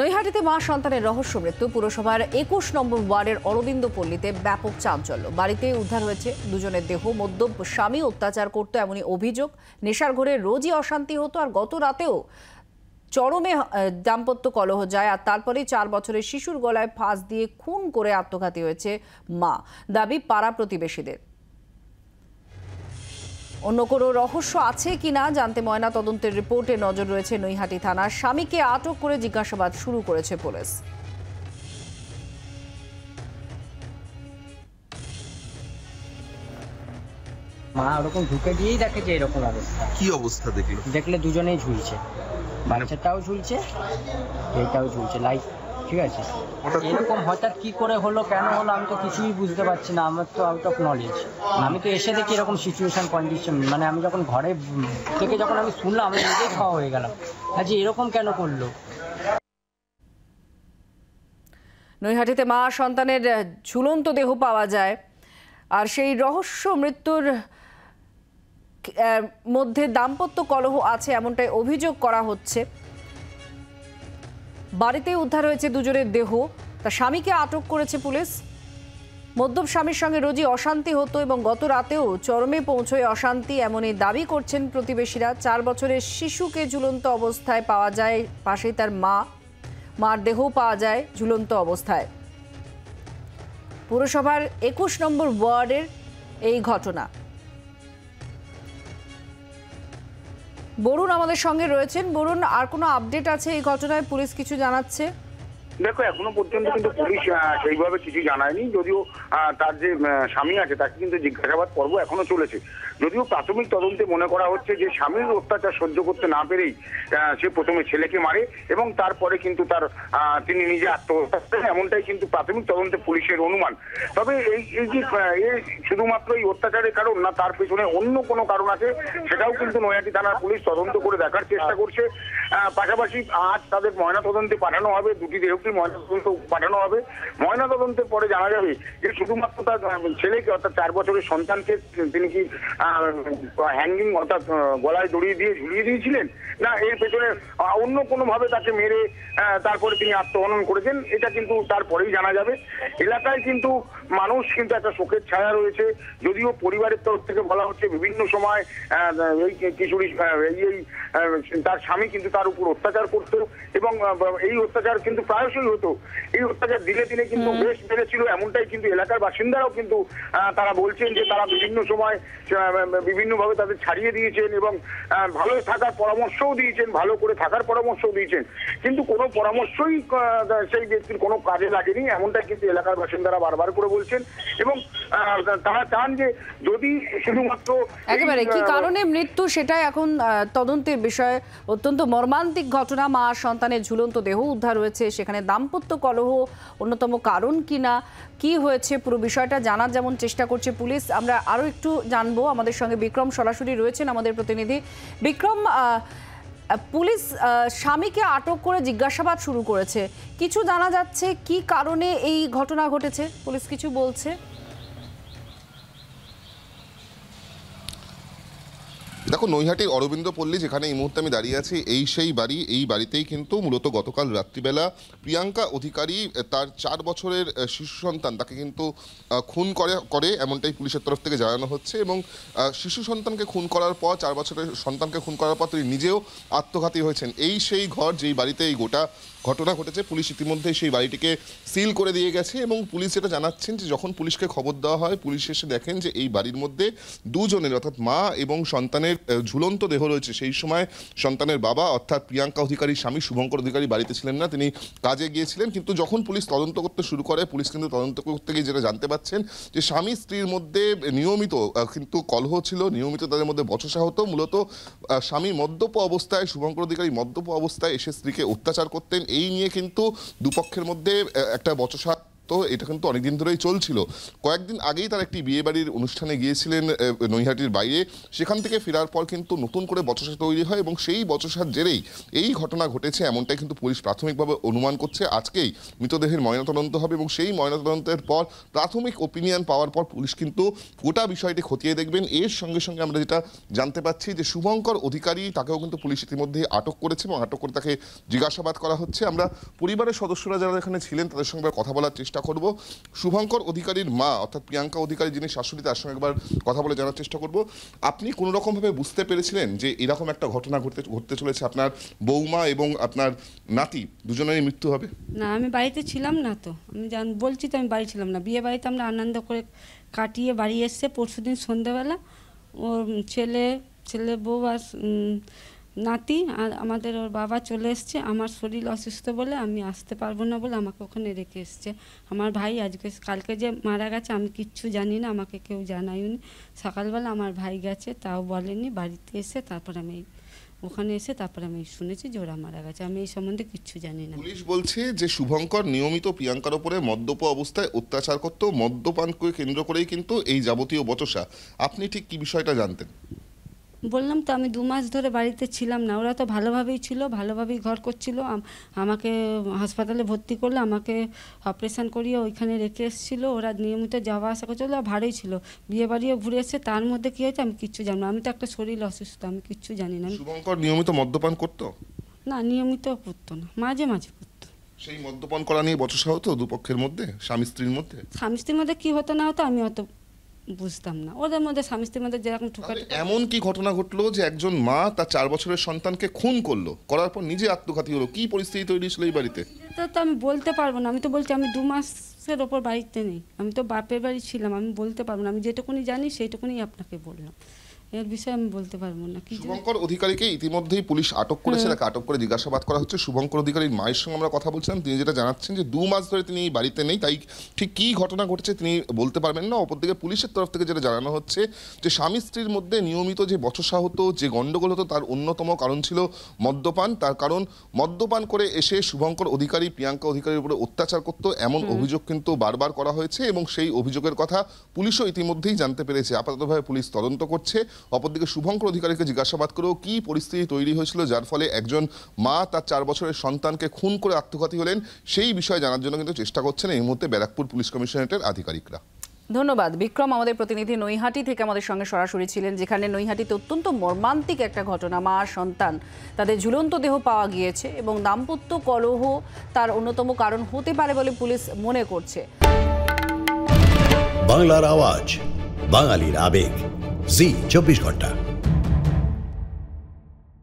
নৈহাটিতে মা সন্তানের রহস্য মৃত্যু পুরসভার একুশ নম্বর ওয়ার্ডের অরবিন্দ পল্লীতে ব্যাপক চাঞ্চল্য বাড়িতে উদ্ধার হয়েছে দুজনের দেহ মদ্যপ স্বামী অত্যাচার করতো এমনই অভিযোগ নেশার ঘরে রোজই অশান্তি হতো আর গত রাতেও চরমে দাম্পত্য কলহ যায় আর তারপরে চার বছরের শিশুর গলায় ফাঁস দিয়ে খুন করে আত্মঘাতী হয়েছে মা দাবি পাড়া প্রতিবেশীদের অন্য কোনো রহস্য আছে কি না জানতে ময়না তদন্তের রিপোর্টে নজর রয়েছে নৈহাটি থানার স্বামীকে আটক করে জিজ্ঞাসাবাদ শুরু করেছে পুলিশ মা ওরকম ঢুকে দিয়েই দেখে যে এরকম অবস্থা কি অবস্থা দেখলো দেখলে দুজনেই ঝুলছে মানে বাচ্চাটাও ঝুলছে এইটাও ঝুলছে লাইট ঠিক আছে এরকম হঠাৎ কি করে হলো কেন হলো আমি তো কিছুই বুঝতে পারছি না আমার তো আউট অফ নলেজ আমি তো এসে দেখি এরকম সিচুয়েশন কন্ডিশন মানে আমি যখন ঘরে থেকে যখন আমি শুনলাম আমি নিজেই খাওয়া হয়ে গেলাম আচ্ছা এরকম কেন করলো নৈহাটিতে মা সন্তানের ঝুলন্ত দেহ পাওয়া যায় আর সেই রহস্য মৃত্যুর মধ্যে দাম্পত্য কলহ আছে এমনটাই অভিযোগ করা হচ্ছে বাড়িতে উদ্ধার হয়েছে দুজনের দেহ তা স্বামীকে আটক করেছে পুলিশ মদ্যপ স্বামীর সঙ্গে রোজই অশান্তি হতো এবং গত রাতেও চরমে পৌঁছয় অশান্তি এমনই দাবি করছেন প্রতিবেশীরা চার বছরের শিশুকে ঝুলন্ত অবস্থায় পাওয়া যায় পাশে তার মা মার দেহ পাওয়া যায় ঝুলন্ত অবস্থায় পুরসভার একুশ নম্বর ওয়ার্ডের এই ঘটনা বরুণ আমাদের সঙ্গে রয়েছেন বরুণ আর কোনো আপডেট আছে এই ঘটনায় পুলিশ কিছু জানাচ্ছে দেখো এখনো পর্যন্ত কিন্তু পুলিশ সেইভাবে কিছু জানায়নি যদিও তার যে স্বামী আছে তাকে কিন্তু জিজ্ঞাসাবাদ পর্ব এখনো চলেছে যদিও প্রাথমিক তদন্তে মনে করা হচ্ছে যে স্বামীর অত্যাচার সহ্য করতে না পেরেই সে প্রথমে ছেলেকে মারে এবং তারপরে কিন্তু তার তিনি নিজে আত্মহত্যা করেন এমনটাই কিন্তু প্রাথমিক তদন্তে পুলিশের অনুমান তবে এই এই যে শুধুমাত্র এই অত্যাচারের কারণ না তার পেছনে অন্য কোনো কারণ আছে সেটাও কিন্তু নয়াটি থানার পুলিশ তদন্ত করে দেখার চেষ্টা করছে পাশাপাশি আজ তাদের ময়না তদন্তে পাঠানো হবে দুটি দেহকে তদন্ত পাঠানো হবে ময়না তদন্তের পরে জানা যাবে যে শুধুমাত্র তার ছেলেকে অর্থাৎ চার বছরের সন্তানকে তিনি কি হ্যাঙ্গিং অর্থাৎ গলায় দড়িয়ে দিয়ে ঝুলিয়ে দিয়েছিলেন না এর পেছনে অন্য কোনোভাবে তাকে মেরে তারপরে তিনি আত্মহনন করেছেন এটা কিন্তু তারপরেই জানা যাবে এলাকায় কিন্তু মানুষ কিন্তু একটা শোকের ছায়া রয়েছে যদিও পরিবারের তরফ থেকে বলা হচ্ছে বিভিন্ন সময় এই কিশোরী এই এই তার স্বামী কিন্তু তার উপর অত্যাচার করতো এবং এই অত্যাচার কিন্তু প্রায়শই হতো এই অত্যাচার দিনে দিনে কিন্তু বেশ বেড়েছিল এমনটাই কিন্তু এলাকার বাসিন্দারাও কিন্তু তারা বলছেন যে তারা বিভিন্ন সময় বিভিন্ন ভাবে তাদের ছাড়িয়ে দিয়েছেন এবং ভালো থাকার পরামর্শও দিয়েছেন ভালো করে থাকার পরামর্শও দিয়েছেন কিন্তু কোনো পরামর্শই সেই ব্যক্তির কোনো কাজে লাগেনি এমনটা কিন্তু এলাকার বাসিন্দারা বারবার করে বলছেন এবং তারা চান যে যদি শুধুমাত্র একেবারে কি কারণে মৃত্যু সেটাই এখন তদন্তের বিষয় অত্যন্ত মর্মান্তিক ঘটনা মা সন্তানের ঝুলন্ত দেহ উদ্ধার হয়েছে সেখানে দাম্পত্য কলহ অন্যতম কারণ কিনা কি হয়েছে পুরো বিষয়টা জানার যেমন চেষ্টা করছে পুলিশ আমরা আরো একটু জানবো আমাদের আমাদের সঙ্গে বিক্রম সরাসরি রয়েছেন আমাদের প্রতিনিধি বিক্রম পুলিশ স্বামীকে আটক করে জিজ্ঞাসাবাদ শুরু করেছে কিছু জানা যাচ্ছে কি কারণে এই ঘটনা ঘটেছে পুলিশ কিছু বলছে দেখো নৈহাটির অরবিন্দ পল্লী যেখানে এই মুহূর্তে আমি দাঁড়িয়ে আছি এই সেই বাড়ি এই বাড়িতেই কিন্তু মূলত গতকাল রাত্রিবেলা প্রিয়াঙ্কা অধিকারী তার চার বছরের শিশু সন্তান তাকে কিন্তু খুন করে করে এমনটাই পুলিশের তরফ থেকে জানানো হচ্ছে এবং শিশু সন্তানকে খুন করার পর চার বছরের সন্তানকে খুন করার পর তিনি নিজেও আত্মঘাতী হয়েছেন এই সেই ঘর যেই বাড়িতে এই গোটা ঘটনা ঘটেছে পুলিশ ইতিমধ্যে সেই বাড়িটিকে সিল করে দিয়ে গেছে এবং পুলিশ যেটা জানাচ্ছেন যে যখন পুলিশকে খবর দেওয়া হয় পুলিশ এসে দেখেন যে এই বাড়ির মধ্যে দুজনের অর্থাৎ মা এবং সন্তানের ঝুলন্ত দেহ রয়েছে সেই সময় সন্তানের বাবা অর্থাৎ প্রিয়াঙ্কা অধিকারী স্বামী শুভঙ্কর অধিকারী বাড়িতে ছিলেন না তিনি কাজে গিয়েছিলেন কিন্তু যখন পুলিশ তদন্ত করতে শুরু করে পুলিশ কিন্তু তদন্ত করতে গিয়ে যেটা জানতে পাচ্ছেন যে স্বামী স্ত্রীর মধ্যে নিয়মিত কিন্তু কলহ ছিল নিয়মিত তাদের মধ্যে বচসা হতো মূলত স্বামী মদ্যপ অবস্থায় শুভঙ্কর অধিকারী মদ্যপ অবস্থায় এসে স্ত্রীকে অত্যাচার করতেন এই নিয়ে কিন্তু দুপক্ষের মধ্যে একটা বচসা তো এটা কিন্তু অনেকদিন ধরেই চলছিল কয়েকদিন আগেই তার একটি বিয়ে বাড়ির অনুষ্ঠানে গিয়েছিলেন নৈহাটির বাইরে সেখান থেকে ফেরার পর কিন্তু নতুন করে বচসা তৈরি হয় এবং সেই বচসার জেরেই এই ঘটনা ঘটেছে এমনটাই কিন্তু পুলিশ প্রাথমিকভাবে অনুমান করছে আজকেই মৃতদেহের ময়নাতদন্ত হবে এবং সেই ময়নাতদন্তের পর প্রাথমিক ওপিনিয়ন পাওয়ার পর পুলিশ কিন্তু গোটা বিষয়টি খতিয়ে দেখবেন এর সঙ্গে সঙ্গে আমরা যেটা জানতে পাচ্ছি যে শুভঙ্কর অধিকারী তাকেও কিন্তু পুলিশ ইতিমধ্যে আটক করেছে এবং আটক করে তাকে জিজ্ঞাসাবাদ করা হচ্ছে আমরা পরিবারের সদস্যরা যারা এখানে ছিলেন তাদের সঙ্গে কথা বলার চেষ্টা চেষ্টা করব শুভঙ্কর অধিকারীর মা অর্থাৎ প্রিয়াঙ্কা অধিকারী যিনি শাশুড়ি তার সঙ্গে একবার কথা বলে জানার চেষ্টা করব আপনি কোনো রকমভাবে বুঝতে পেরেছিলেন যে এরকম একটা ঘটনা ঘটতে ঘটতে চলেছে আপনার বৌমা এবং আপনার নাতি দুজনেরই মৃত্যু হবে না আমি বাড়িতে ছিলাম না তো আমি জান বলছি তো আমি বাড়ি ছিলাম না বিয়ে বাড়িতে আমরা আনন্দ করে কাটিয়ে বাড়ি এসছে পরশু দিন সন্ধ্যেবেলা ওর ছেলে ছেলে বউ আর নাতি আর আমাদের ওর বাবা চলে এসছে আমার শরীর অসুস্থ বলে আমি আসতে পারবো না বলে আমাকে ওখানে রেখে এসছে আমার ভাই আজকে কালকে যে মারা গেছে আমি কিচ্ছু জানি না আমাকে কেউ জানায়নি সকালবেলা আমার ভাই গেছে তাও বলেনি বাড়িতে এসে তারপর আমি ওখানে এসে তারপর আমি শুনেছি যে ওরা মারা গেছে আমি এই সম্বন্ধে কিচ্ছু জানি না পুলিশ বলছে যে শুভঙ্কর নিয়মিত প্রিয়াঙ্কার ওপরে মদ্যপ অবস্থায় অত্যাচার করতো মদ্যপানকে কেন্দ্র করেই কিন্তু এই যাবতীয় বচসা আপনি ঠিক কি বিষয়টা জানতেন বললাম তো আমি দু মাস ধরে বাড়িতে ছিলাম না ওরা তো ভালোভাবেই ছিল ভালোভাবেই ঘর করছিল আমাকে হাসপাতালে ভর্তি করলো আমাকে অপারেশান করিয়ে ওইখানে রেখে এসেছিলো ওরা নিয়মিত যাওয়া আসা করছিলো ভালোই ছিল বিয়ে বাড়িও ঘুরে এসে তার মধ্যে কী হয়েছে আমি কিচ্ছু জানি না আমি তো একটা শরীর অসুস্থ আমি কিচ্ছু জানি না শুভঙ্কর নিয়মিত মদ্যপান করতো না নিয়মিত করতো না মাঝে মাঝে করতো সেই মদ্যপান করা নিয়ে বচসা হতো দুপক্ষের মধ্যে স্বামী স্ত্রীর মধ্যে স্বামী স্ত্রীর মধ্যে কী হতো না হতো আমি অত বুঝতাম না ওদের মধ্যে স্বামী স্ত্রীর মধ্যে যেরকম ঠোকা এমন কি ঘটনা ঘটলো যে একজন মা তার চার বছরের সন্তানকে খুন করলো করার পর নিজে আত্মঘাতী হলো কি পরিস্থিতি তৈরি ছিল এই বাড়িতে তো আমি বলতে পারবো না আমি তো বলছি আমি দু মাসের ওপর বাড়িতে নেই আমি তো বাপের বাড়ি ছিলাম আমি বলতে পারবো না আমি যেটুকুনি জানি সেইটুকুনি আপনাকে বললাম এর বিষয়ে আমি বলতে পারবো না শুভঙ্কর অধিকারীকে ইতিমধ্যেই পুলিশ আটক করেছে তাকে আটক করে জিজ্ঞাসাবাদ করা হচ্ছে শুভঙ্কর অধিকারীর মায়ের সঙ্গে আমরা কথা বলছিলাম তিনি যেটা জানাচ্ছেন যে দু মাস ধরে তিনি বাড়িতে নেই তাই ঠিক কি ঘটনা ঘটেছে তিনি বলতে পারবেন না অপরদিকে পুলিশের তরফ থেকে যেটা জানানো হচ্ছে যে স্বামী স্ত্রীর মধ্যে নিয়মিত যে বচসা হতো যে গণ্ডগোল হতো তার অন্যতম কারণ ছিল মদ্যপান তার কারণ মদ্যপান করে এসে শুভঙ্কর অধিকারী প্রিয়াঙ্কা অধিকারীর উপরে অত্যাচার করতো এমন অভিযোগ কিন্তু বারবার করা হয়েছে এবং সেই অভিযোগের কথা পুলিশও ইতিমধ্যেই জানতে পেরেছে আপাততভাবে পুলিশ তদন্ত করছে অপরদিকে শুভঙ্কর অধিকারীকে জিজ্ঞাসাবাদ করেও কি পরিস্থিতি তৈরি হয়েছিল যার ফলে একজন মা তার চার বছরের সন্তানকে খুন করে আত্মঘাতী হলেন সেই বিষয়ে জানার জন্য কিন্তু চেষ্টা করছেন এই মুহূর্তে ব্যারাকপুর পুলিশ কমিশনারেটের আধিকারিকরা ধন্যবাদ বিক্রম আমাদের প্রতিনিধি নৈহাটি থেকে আমাদের সঙ্গে সরাসরি ছিলেন যেখানে নৈহাটিতে অত্যন্ত মর্মান্তিক একটা ঘটনা মা আর সন্তান তাদের ঝুলন্ত দেহ পাওয়া গিয়েছে এবং দাম্পত্য কলহ তার অন্যতম কারণ হতে পারে বলে পুলিশ মনে করছে বাংলার আওয়াজ বাঙালির আবেগ जी चौबीस घंटा